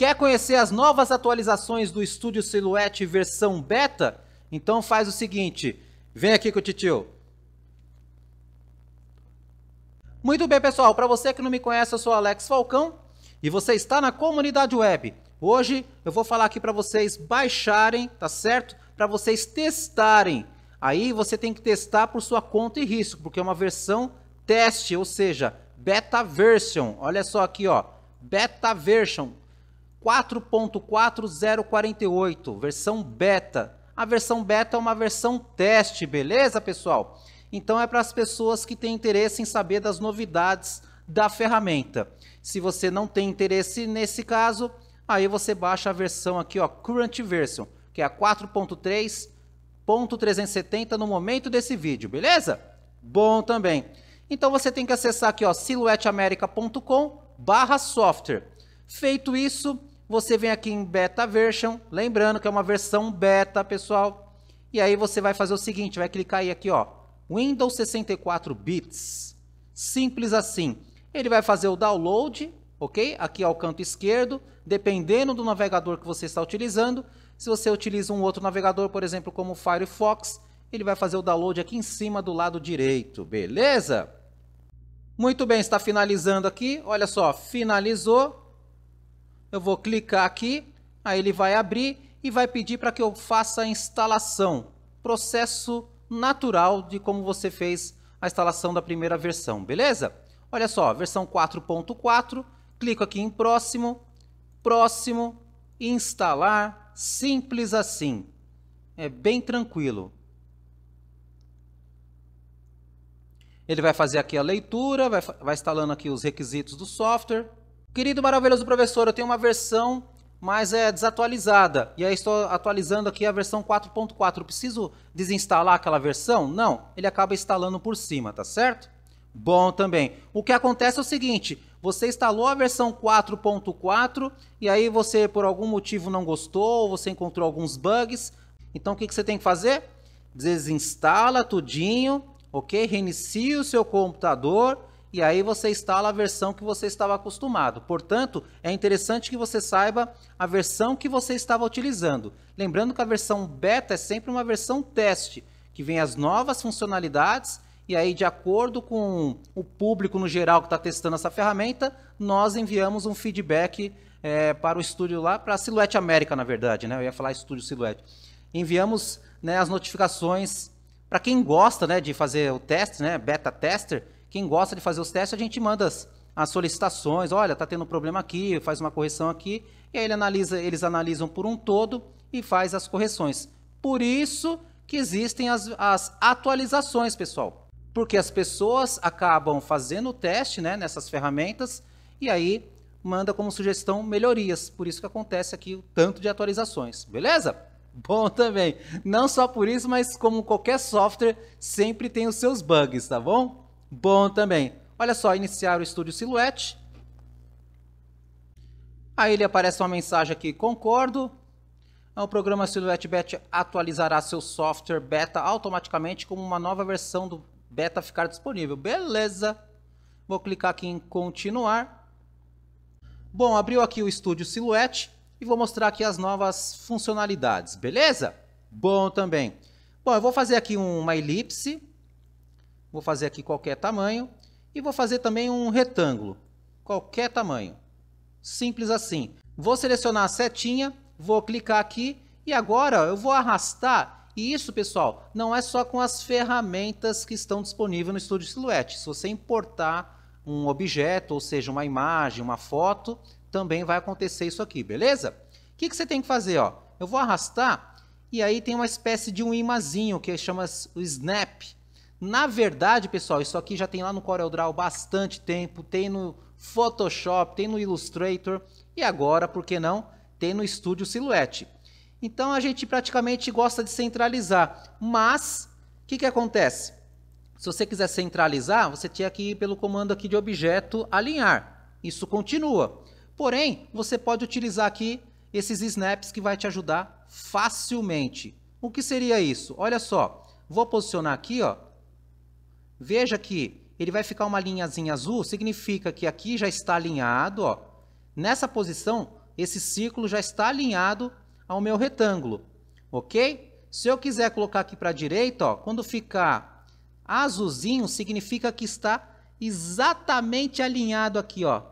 Quer conhecer as novas atualizações do Studio Silhouette versão beta? Então faz o seguinte, vem aqui com o titio. Muito bem, pessoal, para você que não me conhece, eu sou Alex Falcão e você está na comunidade web. Hoje eu vou falar aqui para vocês baixarem, tá certo? Para vocês testarem. Aí você tem que testar por sua conta e risco, porque é uma versão teste, ou seja, beta version. Olha só aqui, ó, beta version 4.4048, versão beta. A versão beta é uma versão teste, beleza, pessoal? Então é para as pessoas que têm interesse em saber das novidades da ferramenta. Se você não tem interesse nesse caso, aí você baixa a versão aqui, ó, Current Version, que é a 4.3.370 no momento desse vídeo, beleza? Bom também. Então você tem que acessar aqui, ó, silhouetteamerica.com/software. Feito isso, você vem aqui em beta version, lembrando que é uma versão beta, pessoal. E aí você vai fazer o seguinte, vai clicar aí aqui, ó, Windows 64 bits. Simples assim. Ele vai fazer o download, ok? Aqui ao canto esquerdo, dependendo do navegador que você está utilizando. Se você utiliza um outro navegador, por exemplo, como o Firefox, ele vai fazer o download aqui em cima do lado direito, beleza? Muito bem, está finalizando aqui. Olha só, finalizou. Eu vou clicar aqui, aí ele vai abrir e vai pedir para que eu faça a instalação. Processo natural de como você fez a instalação da primeira versão, beleza? Olha só, versão 4.4, clico aqui em próximo, próximo, instalar, simples assim. É bem tranquilo. Ele vai fazer aqui a leitura, vai, vai instalando aqui os requisitos do software. Querido maravilhoso professor, eu tenho uma versão, mas é eh, desatualizada. E aí estou atualizando aqui a versão 4.4. Preciso desinstalar aquela versão? Não, ele acaba instalando por cima, tá certo? Bom também. O que acontece é o seguinte, você instalou a versão 4.4 e aí você por algum motivo não gostou, você encontrou alguns bugs. Então o que, você tem que fazer? Desinstala tudinho, ok? Reinicia o seu computador e aí você instala a versão que você estava acostumado. Portanto, é interessante que você saiba a versão que você estava utilizando. Lembrando que a versão beta é sempre uma versão teste, que vem as novas funcionalidades e aí de acordo com o público no geral que está testando essa ferramenta, nós enviamos um feedback é, para o estúdio lá, para a Silhouette América, na verdade, né? Eu ia falar estúdio Silhouette. Enviamos né, as notificações para quem gosta né, de fazer o teste, né, beta tester, quem gosta de fazer os testes, a gente manda as, as solicitações. Olha, está tendo um problema aqui, faz uma correção aqui. E aí ele analisa, eles analisam por um todo e faz as correções. Por isso que existem as, as atualizações, pessoal. Porque as pessoas acabam fazendo o teste né, nessas ferramentas e aí manda como sugestão melhorias. Por isso que acontece aqui o tanto de atualizações, beleza? Bom também. Não só por isso, mas como qualquer software, sempre tem os seus bugs, tá bom? Bom também. Olha só, iniciar o estúdio Silhouette. Aí ele aparece uma mensagem aqui, concordo. O é programa Silhouette Beta atualizará seu software beta automaticamente como uma nova versão do beta ficar disponível. Beleza. Vou clicar aqui em continuar. Bom, abriu aqui o estúdio Silhouette e vou mostrar aqui as novas funcionalidades, beleza? Bom também. Bom, eu vou fazer aqui uma elipse Vou fazer aqui qualquer tamanho e vou fazer também um retângulo, qualquer tamanho. Simples assim. Vou selecionar a setinha, vou clicar aqui e agora eu vou arrastar. E isso, pessoal, não é só com as ferramentas que estão disponíveis no Studio Silhouette. Se você importar um objeto, ou seja, uma imagem, uma foto, também vai acontecer isso aqui, beleza? O que, que você tem que fazer? Ó? Eu vou arrastar e aí tem uma espécie de um imazinho que chama o snap. Na verdade, pessoal, isso aqui já tem lá no CorelDRAW bastante tempo, tem no Photoshop, tem no Illustrator e agora, por que não, tem no Studio Silhouette. Então a gente praticamente gosta de centralizar, mas o que, que acontece? Se você quiser centralizar, você tinha que ir pelo comando aqui de objeto alinhar. Isso continua. Porém, você pode utilizar aqui esses snaps que vai te ajudar facilmente. O que seria isso? Olha só, vou posicionar aqui, ó, Veja que ele vai ficar uma linhazinha azul, significa que aqui já está alinhado, ó. Nessa posição, esse círculo já está alinhado ao meu retângulo, ok? Se eu quiser colocar aqui para a direita, ó, quando ficar azulzinho, significa que está exatamente alinhado aqui, ó,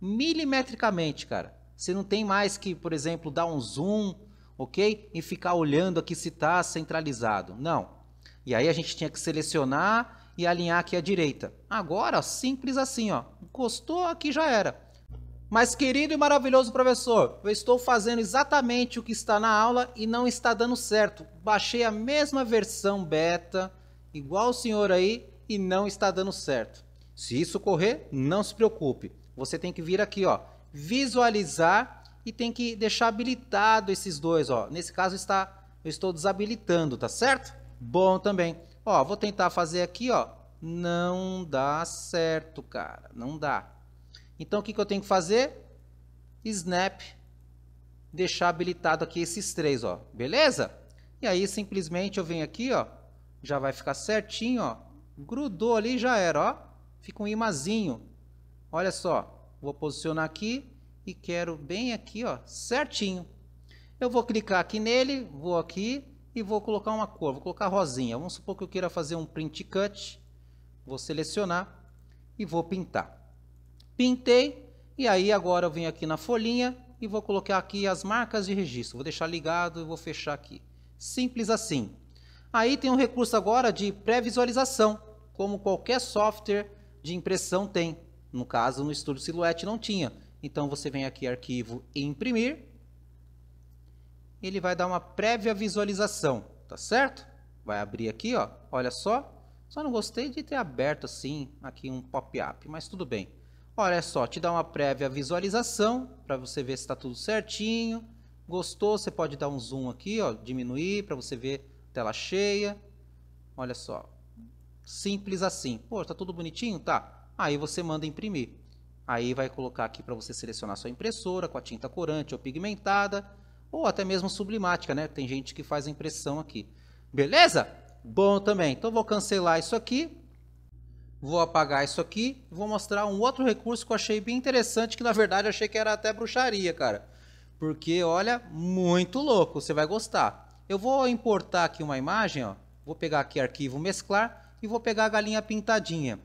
milimetricamente, cara. Você não tem mais que, por exemplo, dar um zoom, ok? E ficar olhando aqui se está centralizado. Não. E aí a gente tinha que selecionar e alinhar aqui à direita. Agora, simples assim, ó. Encostou aqui já era. Mas querido e maravilhoso professor, eu estou fazendo exatamente o que está na aula e não está dando certo. Baixei a mesma versão beta, igual o senhor aí, e não está dando certo. Se isso ocorrer, não se preocupe. Você tem que vir aqui, ó, visualizar e tem que deixar habilitado esses dois, ó. Nesse caso está eu estou desabilitando, tá certo? Bom também. Ó, vou tentar fazer aqui, ó. Não dá certo, cara. Não dá. Então, o que, que eu tenho que fazer? Snap. Deixar habilitado aqui esses três, ó. Beleza? E aí, simplesmente, eu venho aqui, ó. Já vai ficar certinho, ó. Grudou ali, já era, ó. Fica um imazinho. Olha só. Vou posicionar aqui e quero bem aqui, ó. Certinho. Eu vou clicar aqui nele, vou aqui, e vou colocar uma cor, vou colocar rosinha. Vamos supor que eu queira fazer um print cut, vou selecionar e vou pintar. Pintei e aí agora eu venho aqui na folhinha e vou colocar aqui as marcas de registro. Vou deixar ligado e vou fechar aqui. Simples assim. Aí tem um recurso agora de pré-visualização, como qualquer software de impressão tem. No caso, no Studio Silhouette não tinha. Então você vem aqui arquivo e imprimir ele vai dar uma prévia visualização, tá certo? Vai abrir aqui, ó, olha só. Só não gostei de ter aberto assim aqui um pop-up, mas tudo bem. Olha só, te dá uma prévia visualização para você ver se está tudo certinho. Gostou? Você pode dar um zoom aqui, ó, diminuir para você ver tela cheia. Olha só, simples assim. Pô, está tudo bonitinho, tá? Aí você manda imprimir. Aí vai colocar aqui para você selecionar sua impressora com a tinta corante ou pigmentada ou até mesmo sublimática, né? Tem gente que faz impressão aqui. Beleza? Bom também. Então vou cancelar isso aqui. Vou apagar isso aqui. Vou mostrar um outro recurso que eu achei bem interessante, que na verdade achei que era até bruxaria, cara. Porque olha, muito louco, você vai gostar. Eu vou importar aqui uma imagem, ó. Vou pegar aqui arquivo mesclar e vou pegar a galinha pintadinha.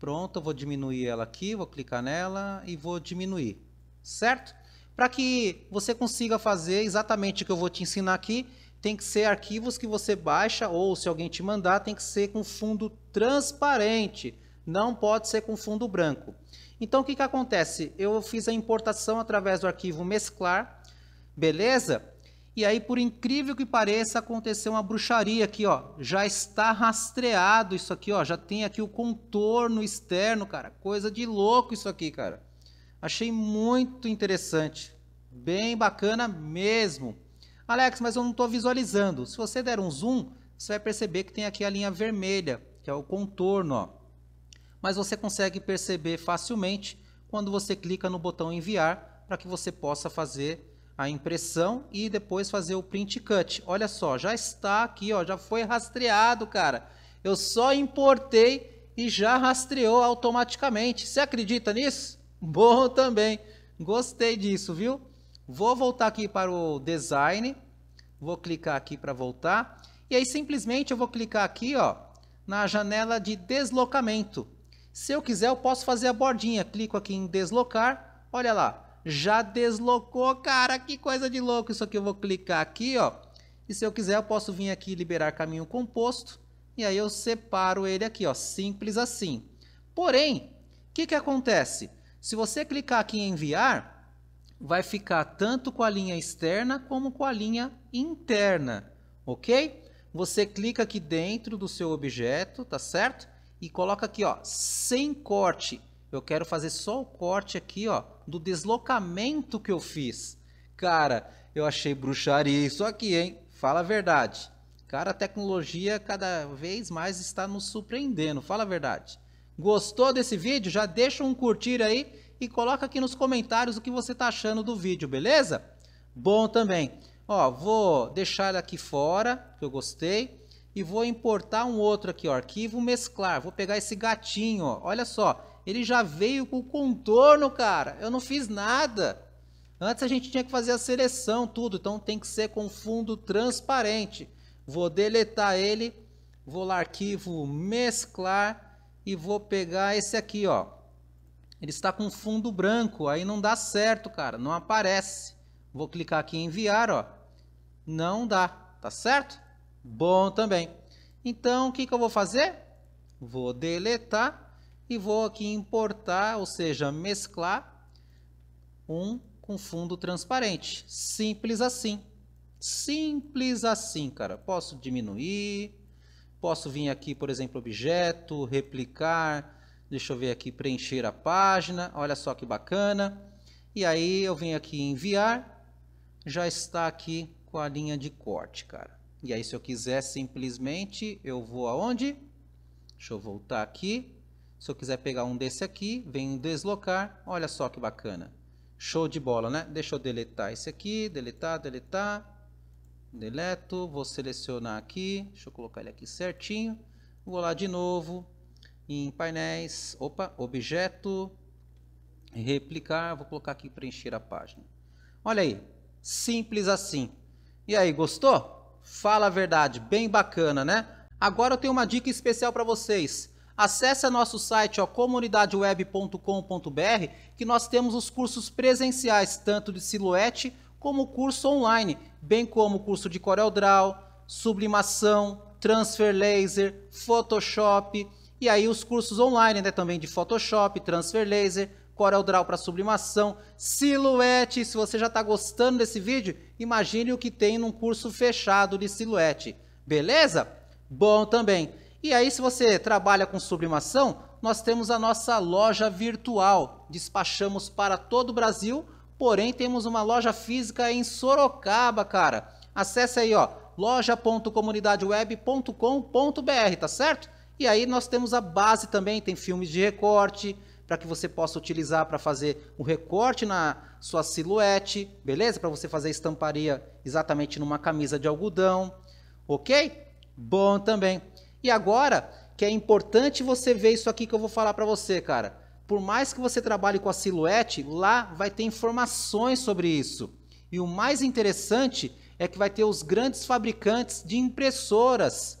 Pronto, eu vou diminuir ela aqui, vou clicar nela e vou diminuir. Certo? Para que você consiga fazer exatamente o que eu vou te ensinar aqui, tem que ser arquivos que você baixa ou se alguém te mandar, tem que ser com fundo transparente, não pode ser com fundo branco. Então o que, que acontece? Eu fiz a importação através do arquivo mesclar, beleza? E aí, por incrível que pareça, aconteceu uma bruxaria aqui, ó. Já está rastreado isso aqui, ó. Já tem aqui o contorno externo, cara. Coisa de louco isso aqui, cara. Achei muito interessante. Bem bacana mesmo. Alex, mas eu não estou visualizando. Se você der um zoom, você vai perceber que tem aqui a linha vermelha, que é o contorno. Ó. Mas você consegue perceber facilmente quando você clica no botão enviar para que você possa fazer a impressão e depois fazer o print cut. Olha só, já está aqui, ó, já foi rastreado, cara. Eu só importei e já rastreou automaticamente. Você acredita nisso? Bom também. Gostei disso, viu? Vou voltar aqui para o design. Vou clicar aqui para voltar. E aí simplesmente eu vou clicar aqui, ó, na janela de deslocamento. Se eu quiser, eu posso fazer a bordinha. Clico aqui em deslocar. Olha lá, já deslocou, cara. Que coisa de louco. Isso aqui eu vou clicar aqui, ó. E se eu quiser, eu posso vir aqui liberar caminho composto. E aí eu separo ele aqui, ó, simples assim. Porém, o que, que acontece? Se você clicar aqui em enviar, vai ficar tanto com a linha externa como com a linha interna, ok? Você clica aqui dentro do seu objeto, tá certo? E coloca aqui, ó, sem corte. Eu quero fazer só o corte aqui, ó, do deslocamento que eu fiz. Cara, eu achei bruxaria isso aqui, hein? Fala a verdade. Cara, a tecnologia cada vez mais está nos surpreendendo, fala a verdade. Gostou desse vídeo? Já deixa um curtir aí e coloca aqui nos comentários o que você está achando do vídeo, beleza? Bom também. Ó, vou deixar ele aqui fora, que eu gostei, e vou importar um outro aqui, ó, arquivo mesclar. Vou pegar esse gatinho, ó, olha só, ele já veio com o contorno, cara. Eu não fiz nada. Antes a gente tinha que fazer a seleção, tudo, então tem que ser com fundo transparente. Vou deletar ele, vou lá arquivo mesclar, e vou pegar esse aqui, ó. Ele está com fundo branco, aí não dá certo, cara, não aparece. Vou clicar aqui em enviar, ó. Não dá, tá certo? Bom também. Então, o que, que eu vou fazer? Vou deletar e vou aqui importar, ou seja, mesclar um com fundo transparente. Simples assim. Simples assim, cara. Posso diminuir, Posso vir aqui, por exemplo, objeto, replicar, deixa eu ver aqui, preencher a página, olha só que bacana. E aí eu venho aqui em enviar, já está aqui com a linha de corte, cara. E aí se eu quiser simplesmente, eu vou aonde? Deixa eu voltar aqui. Se eu quiser pegar um desse aqui, venho deslocar, olha só que bacana. Show de bola, né? Deixa eu deletar esse aqui, deletar, deletar deleto, vou selecionar aqui, deixa eu colocar ele aqui certinho, vou lá de novo, em painéis, opa, objeto, replicar, vou colocar aqui preencher a página. Olha aí, simples assim. E aí, gostou? Fala a verdade, bem bacana, né? Agora eu tenho uma dica especial para vocês. Acesse nosso site ó, comunidadeweb.com.br que nós temos os cursos presenciais, tanto de silhuete como curso online, bem como o curso de CorelDRAW, sublimação, transfer laser, Photoshop e aí os cursos online, né, também de Photoshop, transfer laser, CorelDRAW para sublimação, silhuete. Se você já está gostando desse vídeo, imagine o que tem num curso fechado de silhuete. Beleza? Bom também. E aí, se você trabalha com sublimação, nós temos a nossa loja virtual. Despachamos para todo o Brasil Porém, temos uma loja física em Sorocaba, cara. Acesse aí, ó, loja.comunidadeweb.com.br, tá certo? E aí nós temos a base também, tem filmes de recorte, para que você possa utilizar para fazer o um recorte na sua silhuete, beleza? Para você fazer estamparia exatamente numa camisa de algodão, ok? Bom também. E agora, que é importante você ver isso aqui que eu vou falar para você, cara por mais que você trabalhe com a silhuete, lá vai ter informações sobre isso. E o mais interessante é que vai ter os grandes fabricantes de impressoras.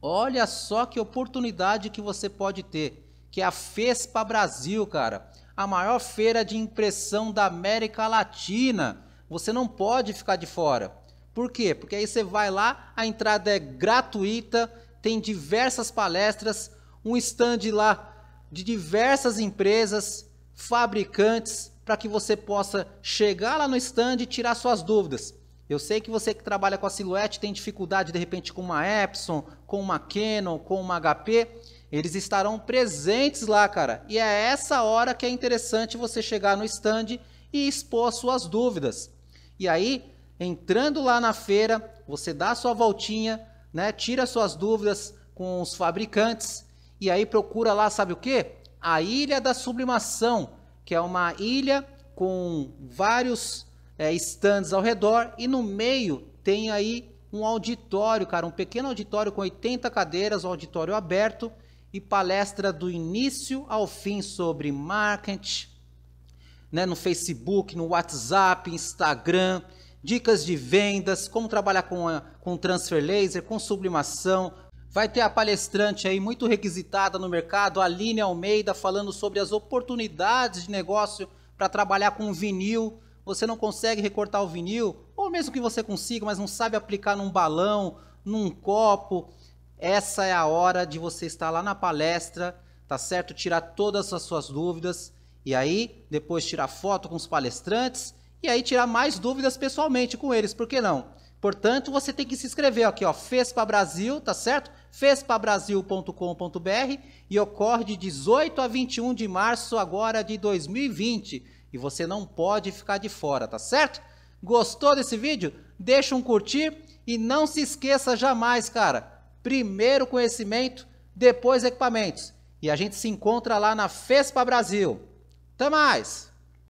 Olha só que oportunidade que você pode ter, que é a FESPA Brasil, cara. A maior feira de impressão da América Latina. Você não pode ficar de fora. Por quê? Porque aí você vai lá, a entrada é gratuita, tem diversas palestras, um stand lá de diversas empresas, fabricantes, para que você possa chegar lá no stand e tirar suas dúvidas. Eu sei que você que trabalha com a Silhouette tem dificuldade de repente com uma Epson, com uma Canon, com uma HP, eles estarão presentes lá, cara. E é essa hora que é interessante você chegar no stand e expor suas dúvidas. E aí, entrando lá na feira, você dá sua voltinha, né? Tira suas dúvidas com os fabricantes e aí procura lá, sabe o que? A Ilha da Sublimação, que é uma ilha com vários é, stands ao redor e no meio tem aí um auditório, cara, um pequeno auditório com 80 cadeiras, um auditório aberto e palestra do início ao fim sobre marketing, né, no Facebook, no WhatsApp, Instagram, dicas de vendas, como trabalhar com, a, com transfer laser, com sublimação, Vai ter a palestrante aí muito requisitada no mercado, Aline Almeida, falando sobre as oportunidades de negócio para trabalhar com vinil. Você não consegue recortar o vinil, ou mesmo que você consiga, mas não sabe aplicar num balão, num copo. Essa é a hora de você estar lá na palestra, tá certo? Tirar todas as suas dúvidas e aí depois tirar foto com os palestrantes e aí tirar mais dúvidas pessoalmente com eles, por que não? Portanto, você tem que se inscrever aqui, ó, FESPA Brasil, tá certo? fespabrasil.com.br e ocorre de 18 a 21 de março agora de 2020 e você não pode ficar de fora, tá certo? Gostou desse vídeo? Deixa um curtir e não se esqueça jamais, cara. Primeiro conhecimento, depois equipamentos. E a gente se encontra lá na FESPA Brasil. Até mais!